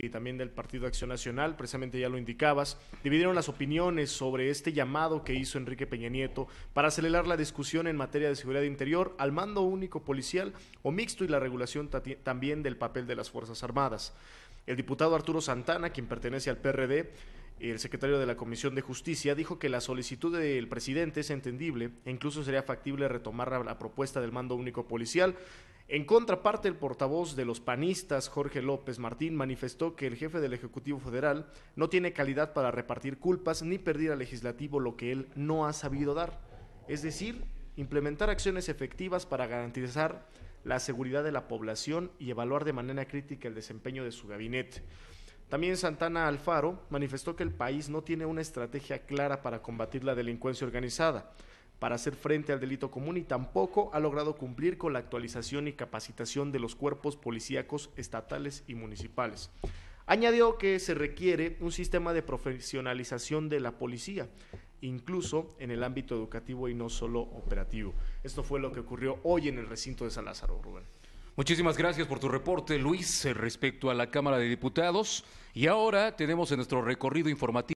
y también del Partido Acción Nacional, precisamente ya lo indicabas, dividieron las opiniones sobre este llamado que hizo Enrique Peña Nieto para acelerar la discusión en materia de seguridad interior al mando único policial o mixto y la regulación también del papel de las Fuerzas Armadas. El diputado Arturo Santana, quien pertenece al PRD, el secretario de la Comisión de Justicia dijo que la solicitud del presidente es entendible e incluso sería factible retomar la propuesta del mando único policial. En contraparte, el portavoz de los panistas, Jorge López Martín, manifestó que el jefe del Ejecutivo Federal no tiene calidad para repartir culpas ni perder al legislativo lo que él no ha sabido dar, es decir, implementar acciones efectivas para garantizar la seguridad de la población y evaluar de manera crítica el desempeño de su gabinete. También Santana Alfaro manifestó que el país no tiene una estrategia clara para combatir la delincuencia organizada, para hacer frente al delito común y tampoco ha logrado cumplir con la actualización y capacitación de los cuerpos policíacos estatales y municipales. Añadió que se requiere un sistema de profesionalización de la policía, incluso en el ámbito educativo y no solo operativo. Esto fue lo que ocurrió hoy en el recinto de Lázaro, Rubén. Muchísimas gracias por tu reporte, Luis, respecto a la Cámara de Diputados. Y ahora tenemos en nuestro recorrido informativo.